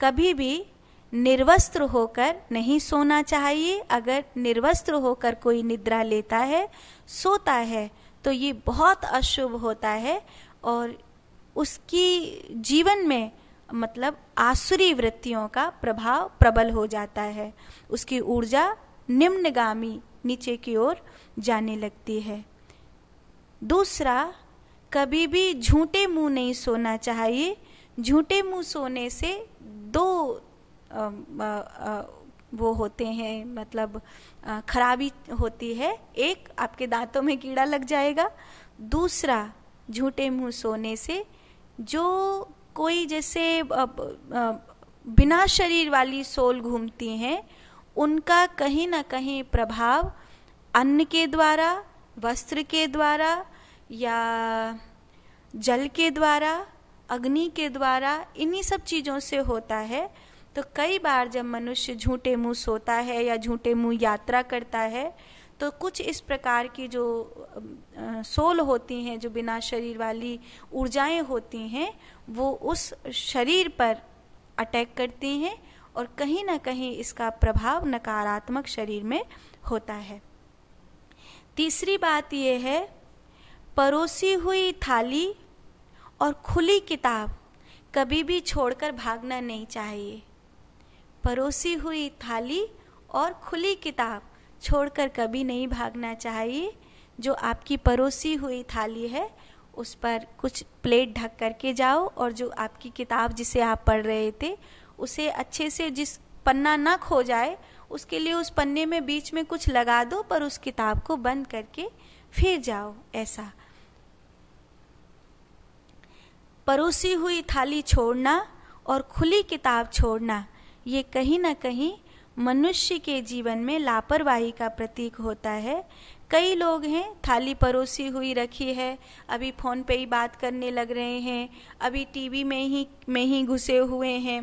कभी भी निर्वस्त्र होकर नहीं सोना चाहिए अगर निर्वस्त्र होकर कोई निद्रा लेता है सोता है तो ये बहुत अशुभ होता है और उसकी जीवन में मतलब आसुरी वृत्तियों का प्रभाव प्रबल हो जाता है उसकी ऊर्जा निम्नगामी नीचे की ओर जाने लगती है दूसरा कभी भी झूठे मुंह नहीं सोना चाहिए झूठे मुंह सोने से दो आ, आ, वो होते हैं मतलब खराबी होती है एक आपके दांतों में कीड़ा लग जाएगा दूसरा झूठे मुंह सोने से जो कोई जैसे बिना शरीर वाली सोल घूमती हैं उनका कहीं ना कहीं प्रभाव अन्न के द्वारा वस्त्र के द्वारा या जल के द्वारा अग्नि के द्वारा इन्हीं सब चीज़ों से होता है तो कई बार जब मनुष्य झूठे मुंह सोता है या झूठे मुंह यात्रा करता है तो कुछ इस प्रकार की जो सोल होती हैं जो बिना शरीर वाली ऊर्जाएं होती हैं वो उस शरीर पर अटैक करती हैं और कहीं ना कहीं इसका प्रभाव नकारात्मक शरीर में होता है तीसरी बात यह है परोसी हुई थाली और खुली किताब कभी भी छोड़कर भागना नहीं चाहिए परोसी हुई थाली और खुली किताब छोड़कर कभी नहीं भागना चाहिए जो आपकी परोसी हुई थाली है उस पर कुछ प्लेट ढक करके जाओ और जो आपकी किताब जिसे आप पढ़ रहे थे उसे अच्छे से जिस पन्ना ना खो जाए उसके लिए उस पन्ने में बीच में कुछ लगा दो पर उस किताब को बंद करके फिर जाओ ऐसा परोसी हुई थाली छोड़ना और खुली किताब छोड़ना ये कहीं ना कहीं मनुष्य के जीवन में लापरवाही का प्रतीक होता है कई लोग हैं थाली परोसी हुई रखी है अभी फ़ोन पे ही बात करने लग रहे हैं अभी टीवी में ही में ही घुसे हुए हैं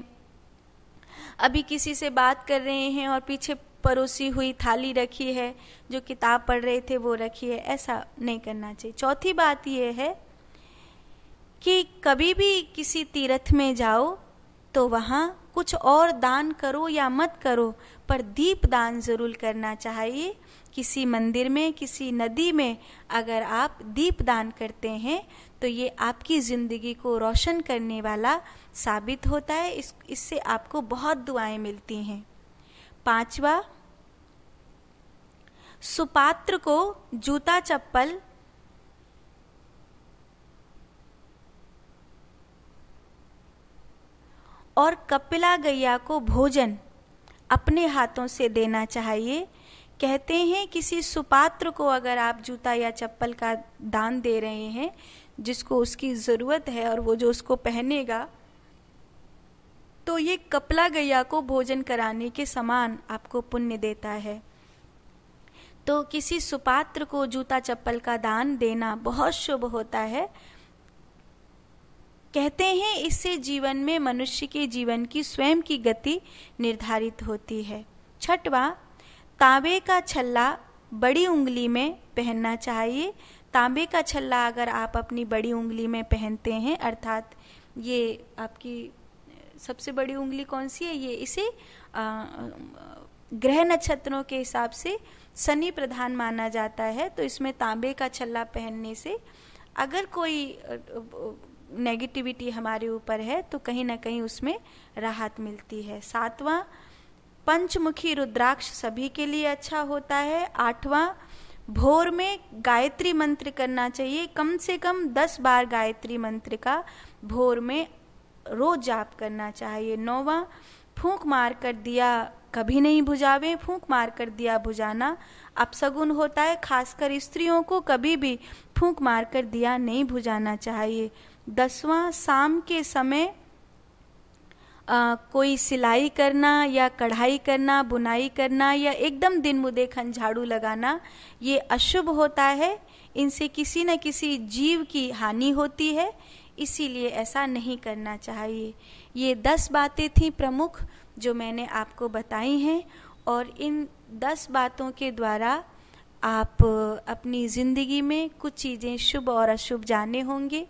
अभी किसी से बात कर रहे हैं और पीछे परोसी हुई थाली रखी है जो किताब पढ़ रहे थे वो रखी है ऐसा नहीं करना चाहिए चौथी बात यह है कि कभी भी किसी तीर्थ में जाओ तो वहाँ कुछ और दान करो या मत करो पर दीप दान जरूर करना चाहिए किसी मंदिर में किसी नदी में अगर आप दीप दान करते हैं तो ये आपकी ज़िंदगी को रोशन करने वाला साबित होता है इस इससे आपको बहुत दुआएं मिलती हैं पांचवा सुपात्र को जूता चप्पल और कपिला गैया को भोजन अपने हाथों से देना चाहिए कहते हैं किसी सुपात्र को अगर आप जूता या चप्पल का दान दे रहे हैं जिसको उसकी ज़रूरत है और वो जो उसको पहनेगा तो ये कपला गैया को भोजन कराने के समान आपको पुण्य देता है तो किसी सुपात्र को जूता चप्पल का दान देना बहुत शुभ होता है कहते हैं इससे जीवन में मनुष्य के जीवन की स्वयं की गति निर्धारित होती है छठवा तांबे का छल्ला बड़ी उंगली में पहनना चाहिए तांबे का छल्ला अगर आप अपनी बड़ी उंगली में पहनते हैं अर्थात ये आपकी सबसे बड़ी उंगली कौन सी है ये इसे ग्रह नक्षत्रों के हिसाब से शनि प्रधान माना जाता है तो इसमें तांबे का छल्ला पहनने से अगर कोई नेगेटिविटी हमारे ऊपर है तो कहीं ना कहीं उसमें राहत मिलती है सातवां पंचमुखी रुद्राक्ष सभी के लिए अच्छा होता है आठवां भोर में गायत्री मंत्र करना चाहिए कम से कम दस बार गायत्री मंत्र का भोर में रोज जाप करना चाहिए नौवा फूंक मार कर दिया कभी नहीं बुझावे फूंक मार कर दिया बुझाना अपसगुन होता है खासकर स्त्रियों को कभी भी फूंक मार कर दिया नहीं बुझाना चाहिए दसवां शाम के समय आ, कोई सिलाई करना या कढ़ाई करना बुनाई करना या एकदम दिन खन झाड़ू लगाना ये अशुभ होता है इनसे किसी न किसी जीव की हानि होती है इसीलिए ऐसा नहीं करना चाहिए ये दस बातें थी प्रमुख जो मैंने आपको बताई हैं और इन दस बातों के द्वारा आप अपनी ज़िंदगी में कुछ चीज़ें शुभ और अशुभ जाने होंगे